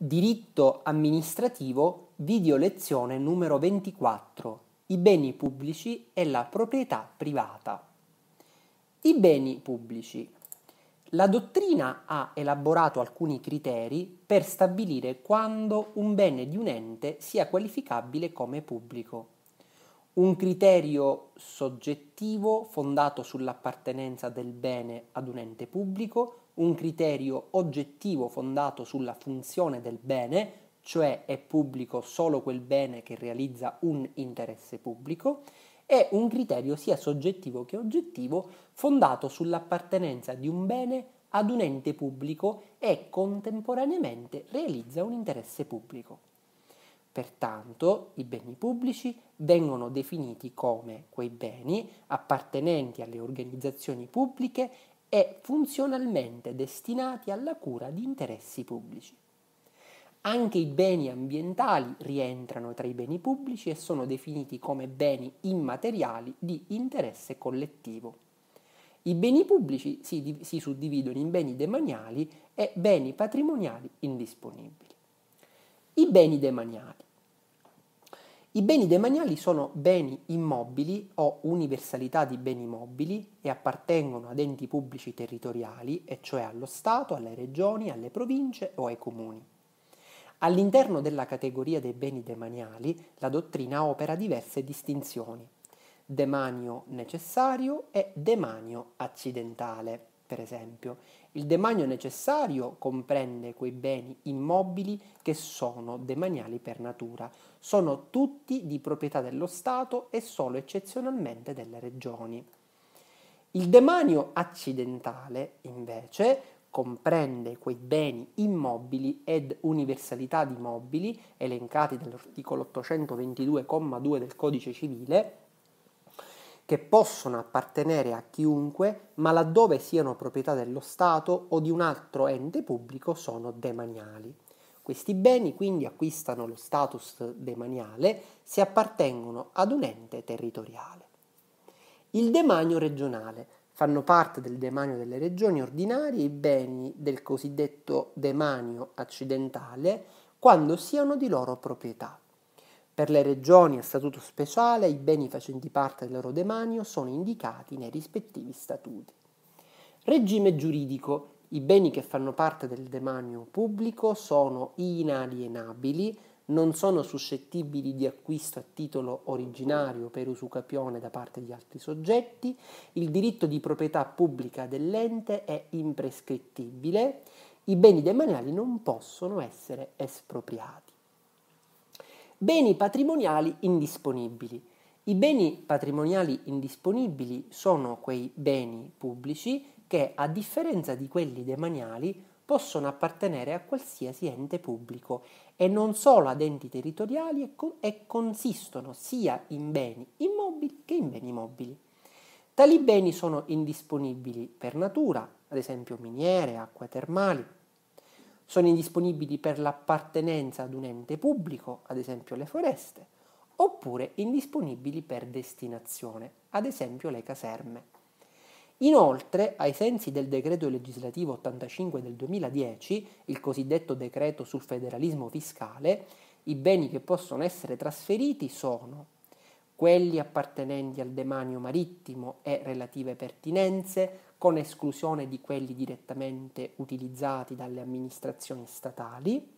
Diritto amministrativo, video lezione numero 24. I beni pubblici e la proprietà privata. I beni pubblici. La dottrina ha elaborato alcuni criteri per stabilire quando un bene di un ente sia qualificabile come pubblico. Un criterio soggettivo fondato sull'appartenenza del bene ad un ente pubblico un criterio oggettivo fondato sulla funzione del bene, cioè è pubblico solo quel bene che realizza un interesse pubblico, e un criterio sia soggettivo che oggettivo fondato sull'appartenenza di un bene ad un ente pubblico e contemporaneamente realizza un interesse pubblico. Pertanto i beni pubblici vengono definiti come quei beni appartenenti alle organizzazioni pubbliche e funzionalmente destinati alla cura di interessi pubblici. Anche i beni ambientali rientrano tra i beni pubblici e sono definiti come beni immateriali di interesse collettivo. I beni pubblici si, si, suddividono in beni demaniali e beni patrimoniali indisponibili. I beni demaniali i beni demaniali sono beni immobili o universalità di beni mobili e appartengono ad enti pubblici territoriali, e cioè allo Stato, alle regioni, alle province o ai comuni. All'interno della categoria dei beni demaniali la dottrina opera diverse distinzioni, demanio necessario e demanio accidentale, per esempio. Il demanio necessario comprende quei beni immobili che sono demaniali per natura, sono tutti di proprietà dello Stato e solo eccezionalmente delle regioni. Il demanio accidentale, invece, comprende quei beni immobili ed universalità di mobili elencati dall'articolo 822,2 del Codice civile che possono appartenere a chiunque, ma laddove siano proprietà dello Stato o di un altro ente pubblico sono demaniali. Questi beni quindi acquistano lo status demaniale se appartengono ad un ente territoriale. Il demanio regionale. Fanno parte del demanio delle regioni ordinarie i beni del cosiddetto demanio accidentale quando siano di loro proprietà. Per le regioni a statuto speciale i beni facenti parte del loro demanio sono indicati nei rispettivi statuti. Regime giuridico. I beni che fanno parte del demanio pubblico sono inalienabili, non sono suscettibili di acquisto a titolo originario per usucapione da parte di altri soggetti, il diritto di proprietà pubblica dell'ente è imprescrittibile, i beni demaniali non possono essere espropriati. Beni patrimoniali indisponibili. I beni patrimoniali indisponibili sono quei beni pubblici che, a differenza di quelli demaniali, possono appartenere a qualsiasi ente pubblico e non solo ad enti territoriali e, con- e consistono sia in beni immobili che in beni mobili. Tali beni sono indisponibili per natura, ad esempio miniere, acque termali, sono indisponibili per l'appartenenza ad un ente pubblico, ad esempio le foreste, oppure indisponibili per destinazione, ad esempio le caserme. Inoltre, ai sensi del decreto legislativo 85 del 2010, il cosiddetto decreto sul federalismo fiscale, i beni che possono essere trasferiti sono quelli appartenenti al demanio marittimo e relative pertinenze, con esclusione di quelli direttamente utilizzati dalle amministrazioni statali,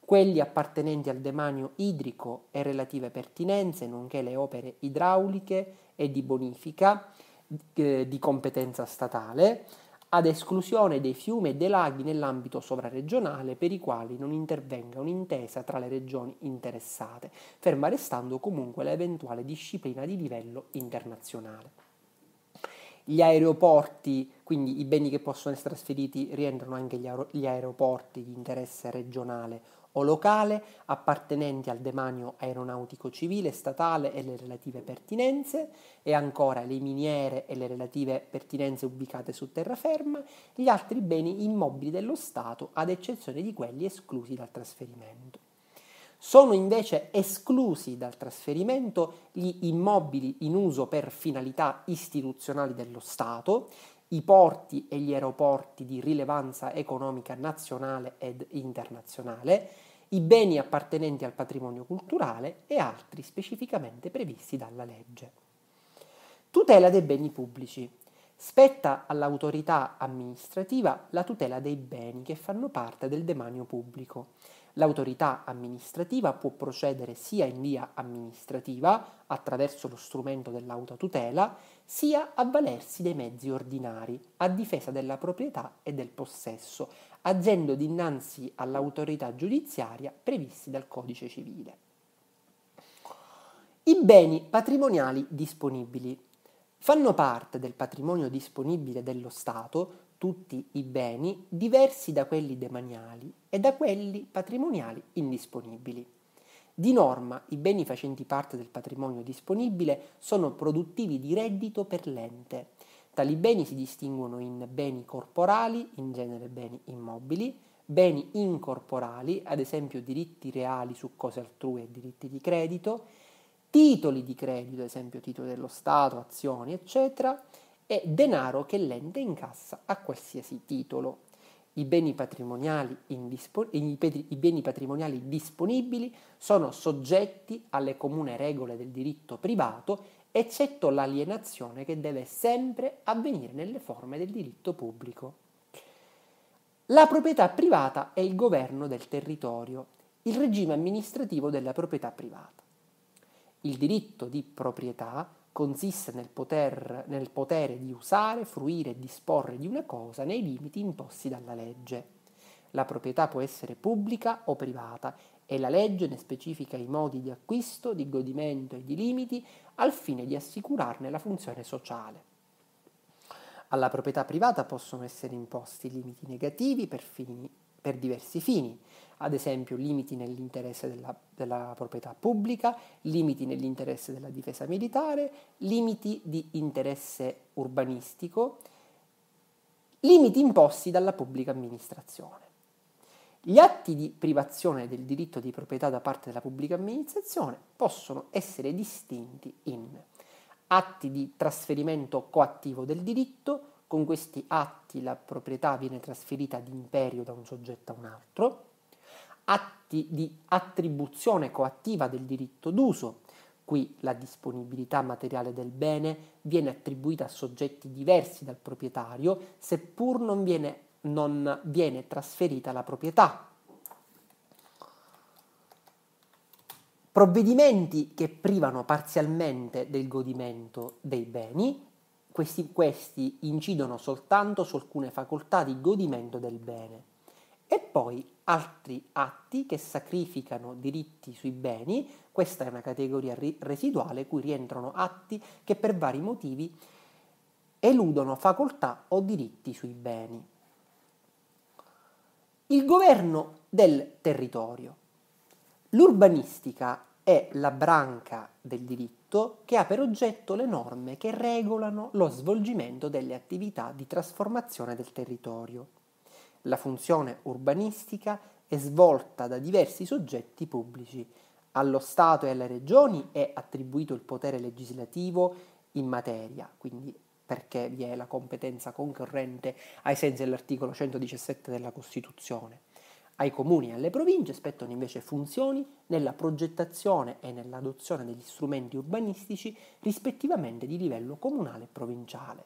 quelli appartenenti al demanio idrico e relative pertinenze, nonché le opere idrauliche e di bonifica, eh, di competenza statale, ad esclusione dei fiumi e dei laghi nell'ambito sovraregionale per i quali non intervenga un'intesa tra le regioni interessate, ferma restando comunque l'eventuale disciplina di livello internazionale. Gli aeroporti, quindi i beni che possono essere trasferiti, rientrano anche gli, aeroporti di interesse regionale o locale appartenenti al demanio aeronautico civile statale e le relative pertinenze e ancora le miniere e le relative pertinenze ubicate su terraferma, gli altri beni immobili dello Stato ad eccezione di quelli esclusi dal trasferimento. Sono invece esclusi dal trasferimento gli immobili in uso per finalità istituzionali dello Stato, i porti e gli aeroporti di rilevanza economica nazionale ed internazionale, i beni appartenenti al patrimonio culturale e altri specificamente previsti dalla legge. Tutela dei beni pubblici. Spetta all'autorità amministrativa la tutela dei beni che fanno parte del demanio pubblico. L'autorità amministrativa può procedere sia in via amministrativa, attraverso lo strumento dell'autotutela, sia avvalersi dei mezzi ordinari a difesa della proprietà e del possesso, agendo dinanzi all'autorità giudiziaria previsti dal codice civile. I beni patrimoniali disponibili. Fanno parte del patrimonio disponibile dello Stato tutti i beni diversi da quelli demaniali e da quelli patrimoniali indisponibili. Di norma, i beni facenti parte del patrimonio disponibile sono produttivi di reddito per l'ente. Tali beni si distinguono in beni corporali, in genere beni immobili, beni incorporali, ad esempio diritti reali su cose altrui e diritti di credito, titoli di credito, ad esempio titoli dello Stato, azioni, eccetera, e denaro che l'ente incassa a qualsiasi titolo i beni, i beni patrimoniali disponibili sono soggetti alle comune regole del diritto privato, eccetto l'alienazione che deve sempre avvenire nelle forme del diritto pubblico. La proprietà privata è il governo del territorio, il regime amministrativo della proprietà privata. Il diritto di proprietà consiste nel, poter, nel potere di usare, fruire e disporre di una cosa nei limiti imposti dalla legge. La proprietà può essere pubblica o privata e la legge ne specifica i modi di acquisto, di godimento e di limiti al fine di assicurarne la funzione sociale. Alla proprietà privata possono essere imposti limiti negativi per fini per diversi fini, ad esempio limiti nell'interesse della, della, proprietà pubblica, limiti nell'interesse della difesa militare, limiti di interesse urbanistico, limiti imposti dalla pubblica amministrazione. Gli atti di privazione del diritto di proprietà da parte della pubblica amministrazione possono essere distinti in atti di trasferimento coattivo del diritto, con questi atti la proprietà viene trasferita di imperio da un soggetto a un altro, atti di attribuzione coattiva del diritto d'uso, qui la disponibilità materiale del bene viene attribuita a soggetti diversi dal proprietario, seppur non viene, non viene trasferita la proprietà. Provvedimenti che privano parzialmente del godimento dei beni questi, questi incidono soltanto su alcune facoltà di godimento del bene. E poi altri atti che sacrificano diritti sui beni, questa è una categoria residuale cui rientrano atti che per vari motivi eludono facoltà o diritti sui beni. Il governo del territorio. L'urbanistica è la branca del diritto che ha per oggetto le norme che regolano lo svolgimento delle attività di trasformazione del territorio. La funzione urbanistica è svolta da diversi soggetti pubblici. Allo Stato e alle regioni è attribuito il potere legislativo in materia, quindi perché vi è la competenza concorrente ai sensi dell'articolo 117 della Costituzione. Ai comuni e alle province spettano invece funzioni nella progettazione e nell'adozione degli strumenti urbanistici rispettivamente di livello comunale e provinciale.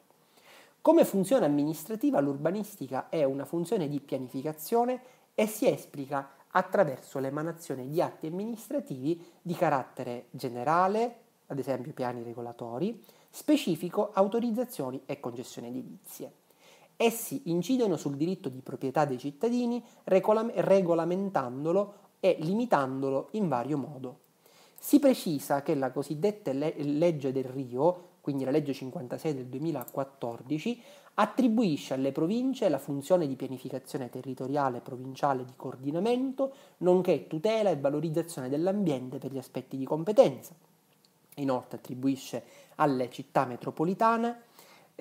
Come funzione amministrativa l'urbanistica è una funzione di pianificazione e si esplica attraverso l'emanazione di atti amministrativi di carattere generale, ad esempio piani regolatori, specifico autorizzazioni e concessioni edilizie. Essi incidono sul diritto di proprietà dei cittadini regolam- regolamentandolo e limitandolo in vario modo. Si precisa che la cosiddetta le- legge del Rio, quindi la legge 56 del 2014, attribuisce alle province la funzione di pianificazione territoriale e provinciale di coordinamento, nonché tutela e valorizzazione dell'ambiente per gli aspetti di competenza. Inoltre attribuisce alle città metropolitane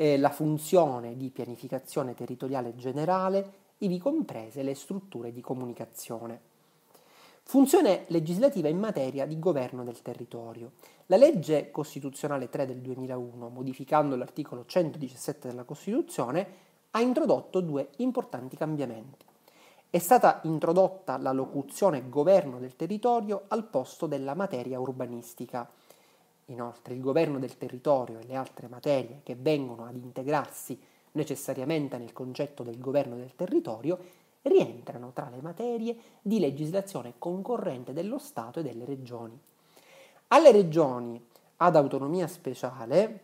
eh, la funzione di pianificazione territoriale generale, ivi comprese le strutture di comunicazione. Funzione legislativa in materia di governo del territorio. La legge costituzionale 3 del 2001, modificando l'articolo 117 della Costituzione, ha introdotto due importanti cambiamenti. È stata introdotta la locuzione governo del territorio al posto della materia urbanistica Inoltre il governo del territorio e le altre materie che vengono ad integrarsi necessariamente nel concetto del governo del territorio rientrano tra le materie di legislazione concorrente dello Stato e delle regioni. Alle regioni ad autonomia speciale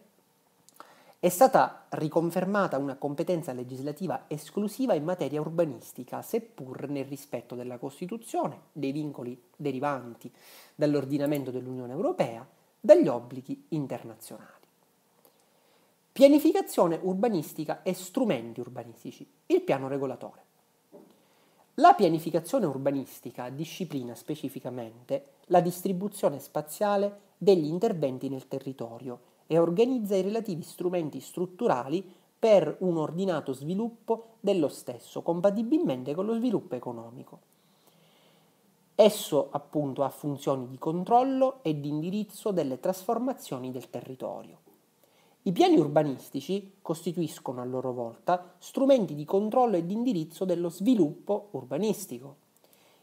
è stata riconfermata una competenza legislativa esclusiva in materia urbanistica, seppur nel rispetto della Costituzione, dei vincoli derivanti dall'ordinamento dell'Unione Europea dagli obblighi internazionali. Pianificazione urbanistica e strumenti urbanistici, il piano regolatore. La pianificazione urbanistica disciplina specificamente la distribuzione spaziale degli interventi nel territorio e organizza i relativi strumenti strutturali per un ordinato sviluppo dello stesso, compatibilmente con lo sviluppo economico. Esso appunto ha funzioni di controllo e di indirizzo delle trasformazioni del territorio. I piani urbanistici costituiscono a loro volta strumenti di controllo e di indirizzo dello sviluppo urbanistico.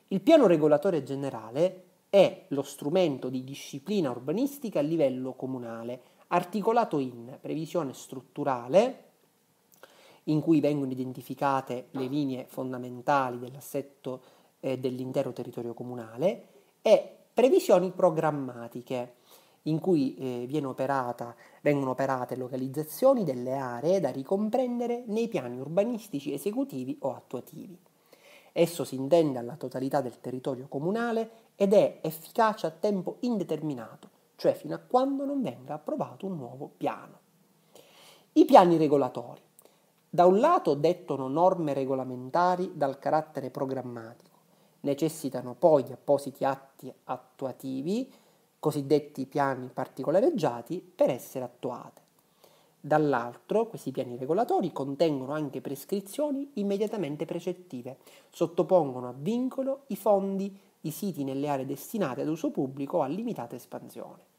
Il piano regolatore generale è lo strumento di disciplina urbanistica a livello comunale, articolato in previsione strutturale, in cui vengono identificate le linee fondamentali dell'assetto eh, dell'intero territorio comunale e previsioni programmatiche in cui eh, operata, vengono operate localizzazioni delle aree da ricomprendere nei piani urbanistici esecutivi o attuativi. Esso si intende alla totalità del territorio comunale ed è efficace a tempo indeterminato, cioè fino a quando non venga approvato un nuovo piano. I piani regolatori. Da un lato dettano norme regolamentari dal carattere programmatico, necessitano poi di appositi atti attuativi, cosiddetti piani particolareggiati, per essere attuate. Dall'altro, questi piani regolatori contengono anche prescrizioni immediatamente precettive, sottopongono a vincolo i fondi, i siti nelle aree destinate ad uso pubblico a limitata espansione.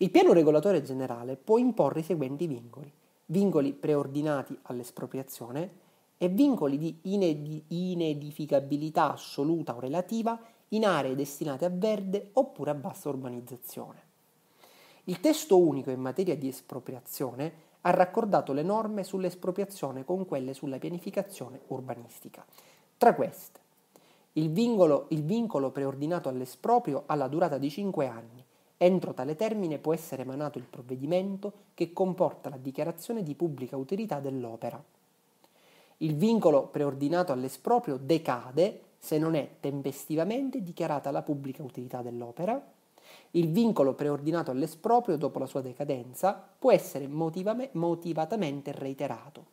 Il piano regolatore generale può imporre i seguenti vincoli. Vincoli preordinati all'espropriazione, e vincoli di inedi- inedificabilità assoluta o relativa in aree destinate a verde oppure a bassa urbanizzazione. Il testo unico in materia di espropriazione ha raccordato le norme sull'espropriazione con quelle sulla pianificazione urbanistica. Tra queste, il vincolo, il vincolo preordinato all'esproprio ha la durata di 5 anni. Entro tale termine può essere emanato il provvedimento che comporta la dichiarazione di pubblica utilità dell'opera. Il vincolo preordinato all'esproprio decade se non è tempestivamente dichiarata la pubblica utilità dell'opera. Il vincolo preordinato all'esproprio dopo la sua decadenza può essere motivame, motivatamente reiterato.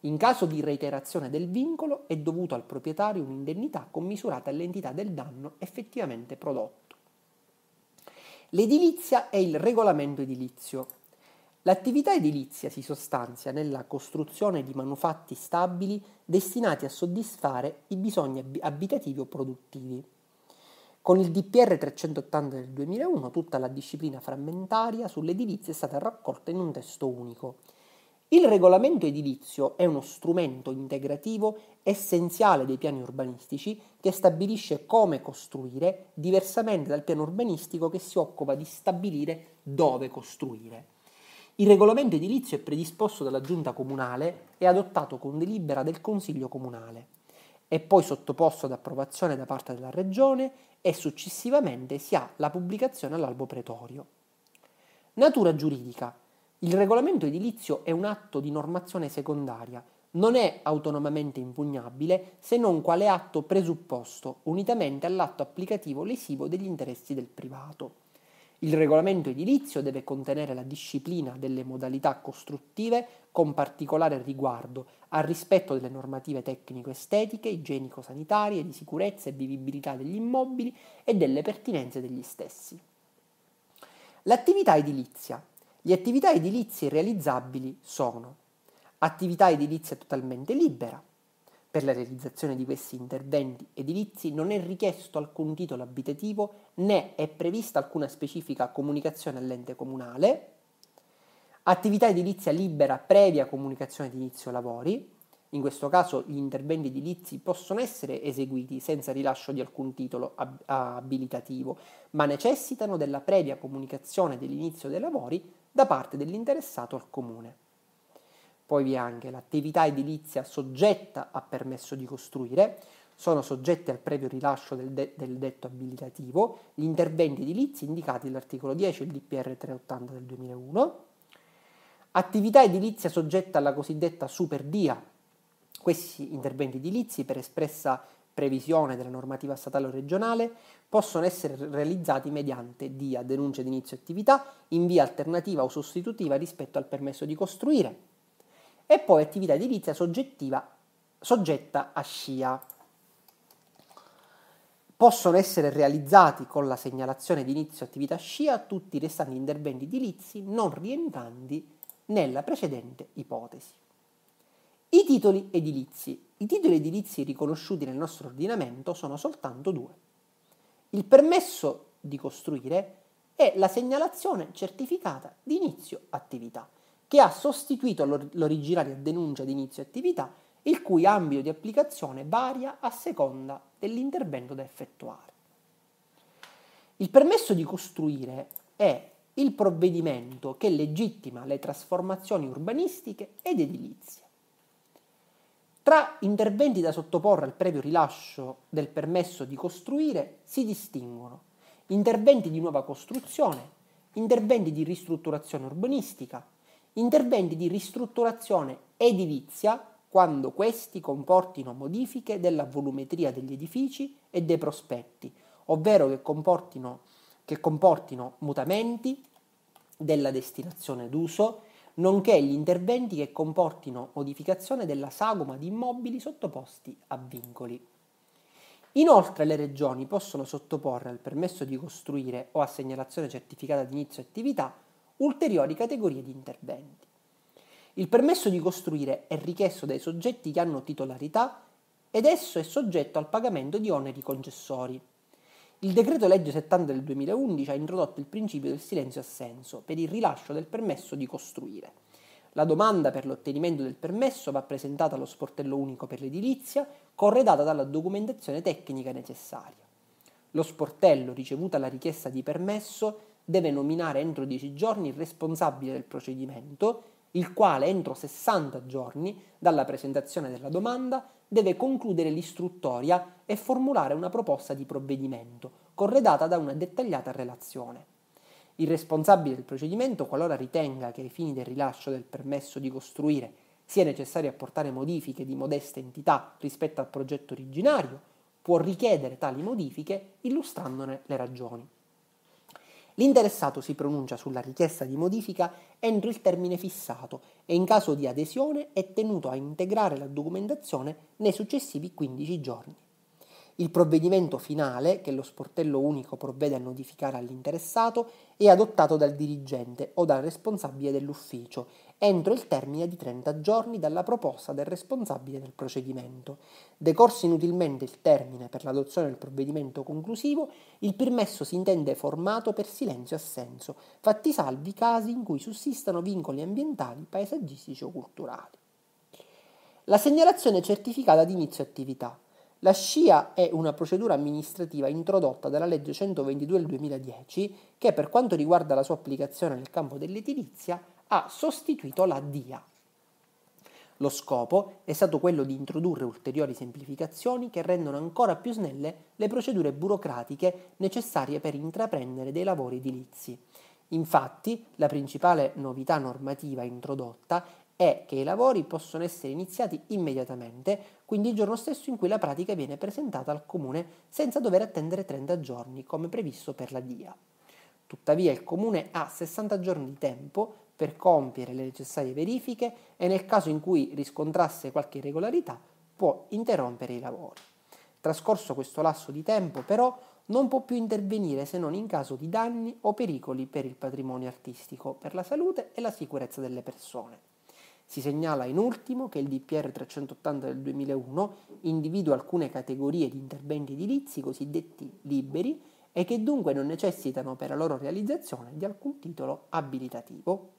In caso di reiterazione del vincolo è dovuto al proprietario un'indennità commisurata all'entità del danno effettivamente prodotto. L'edilizia è il regolamento edilizio L'attività edilizia si sostanzia nella costruzione di manufatti stabili destinati a soddisfare i bisogni abitativi o produttivi. Con il DPR 380 del 2001 tutta la disciplina frammentaria sull'edilizia è stata raccolta in un testo unico. Il regolamento edilizio è uno strumento integrativo essenziale dei piani urbanistici che stabilisce come costruire diversamente dal piano urbanistico che si occupa di stabilire dove costruire. Il regolamento edilizio è predisposto dalla Giunta Comunale e adottato con delibera del Consiglio Comunale. È poi sottoposto ad approvazione da parte della Regione e successivamente si ha la pubblicazione all'albo pretorio. Natura giuridica. Il regolamento edilizio è un atto di normazione secondaria, non è autonomamente impugnabile se non quale atto presupposto, unitamente all'atto applicativo lesivo degli interessi del privato. Il regolamento edilizio deve contenere la disciplina delle modalità costruttive con particolare riguardo al rispetto delle normative tecnico-estetiche, igienico-sanitarie, di sicurezza e vivibilità degli immobili e delle pertinenze degli stessi. L'attività edilizia. Le attività edilizie realizzabili sono attività edilizia totalmente libera, per la realizzazione di questi interventi edilizi non è richiesto alcun titolo abitativo né è prevista alcuna specifica comunicazione all'ente comunale. Attività edilizia libera previa comunicazione di inizio lavori. In questo caso gli interventi edilizi possono essere eseguiti senza rilascio di alcun titolo ab- abilitativo, ma necessitano della previa comunicazione dell'inizio dei lavori da parte dell'interessato al comune. Poi vi è anche l'attività edilizia soggetta a permesso di costruire, sono soggette al previo rilascio del, de- del detto abilitativo gli interventi edilizi indicati nell'articolo 10 del DPR 380 del 2001, attività edilizia soggetta alla cosiddetta superdia, questi interventi edilizi per espressa previsione della normativa statale o regionale possono essere realizzati mediante DIA, denuncia di inizio attività, in via alternativa o sostitutiva rispetto al permesso di costruire, e poi attività edilizia soggettiva soggetta a scia. Possono essere realizzati con la segnalazione di inizio attività scia tutti i restanti interventi edilizi non rientranti nella precedente ipotesi. I titoli edilizi. I titoli edilizi riconosciuti nel nostro ordinamento sono soltanto due. Il permesso di costruire e la segnalazione certificata di inizio attività che ha sostituito l'originaria denuncia di inizio attività, il cui ambito di applicazione varia a seconda dell'intervento da effettuare. Il permesso di costruire è il provvedimento che legittima le trasformazioni urbanistiche ed edilizie. Tra interventi da sottoporre al previo rilascio del permesso di costruire si distinguono interventi di nuova costruzione, interventi di ristrutturazione urbanistica, interventi di ristrutturazione edilizia quando questi comportino modifiche della volumetria degli edifici e dei prospetti, ovvero che comportino, che comportino mutamenti della destinazione d'uso, nonché gli interventi che comportino modificazione della sagoma di immobili sottoposti a vincoli. Inoltre le regioni possono sottoporre al permesso di costruire o a segnalazione certificata di inizio attività ulteriori categorie di interventi. Il permesso di costruire è richiesto dai soggetti che hanno titolarità ed esso è soggetto al pagamento di oneri concessori. Il decreto legge 70 del 2011 ha introdotto il principio del silenzio assenso per il rilascio del permesso di costruire. La domanda per l'ottenimento del permesso va presentata allo sportello unico per l'edilizia, corredata dalla documentazione tecnica necessaria. Lo sportello, ricevuta la richiesta di permesso, deve nominare entro 10 giorni il responsabile del procedimento, il quale entro 60 giorni dalla presentazione della domanda deve concludere l'istruttoria e formulare una proposta di provvedimento, corredata da una dettagliata relazione. Il responsabile del procedimento, qualora ritenga che ai fini del rilascio del permesso di costruire sia necessario apportare modifiche di modesta entità rispetto al progetto originario, può richiedere tali modifiche illustrandone le ragioni. L'interessato si pronuncia sulla richiesta di modifica entro il termine fissato e in caso di adesione è tenuto a integrare la documentazione nei successivi 15 giorni. Il provvedimento finale, che lo sportello unico provvede a notificare all'interessato, è adottato dal dirigente o dal responsabile dell'ufficio entro il termine di 30 giorni dalla proposta del responsabile del procedimento. Decorso inutilmente il termine per l'adozione del provvedimento conclusivo, il permesso si intende formato per silenzio assenso, fatti salvi i casi in cui sussistano vincoli ambientali, paesaggistici o culturali. La segnalazione certificata di inizio attività. La SCIA è una procedura amministrativa introdotta dalla legge 122 del 2010 che per quanto riguarda la sua applicazione nel campo dell'edilizia ha sostituito la DIA. Lo scopo è stato quello di introdurre ulteriori semplificazioni che rendono ancora più snelle le procedure burocratiche necessarie per intraprendere dei lavori edilizi. Infatti, la principale novità normativa introdotta è che i lavori possono essere iniziati immediatamente, quindi il giorno stesso in cui la pratica viene presentata al comune senza dover attendere 30 giorni come previsto per la DIA. Tuttavia il comune ha 60 giorni di tempo per compiere le necessarie verifiche e nel caso in cui riscontrasse qualche irregolarità può interrompere i lavori. Trascorso questo lasso di tempo però non può più intervenire se non in caso di danni o pericoli per il patrimonio artistico, per la salute e la sicurezza delle persone. Si segnala in ultimo che il DPR 380 del 2001 individua alcune categorie di interventi edilizi cosiddetti liberi e che dunque non necessitano per la loro realizzazione di alcun titolo abilitativo.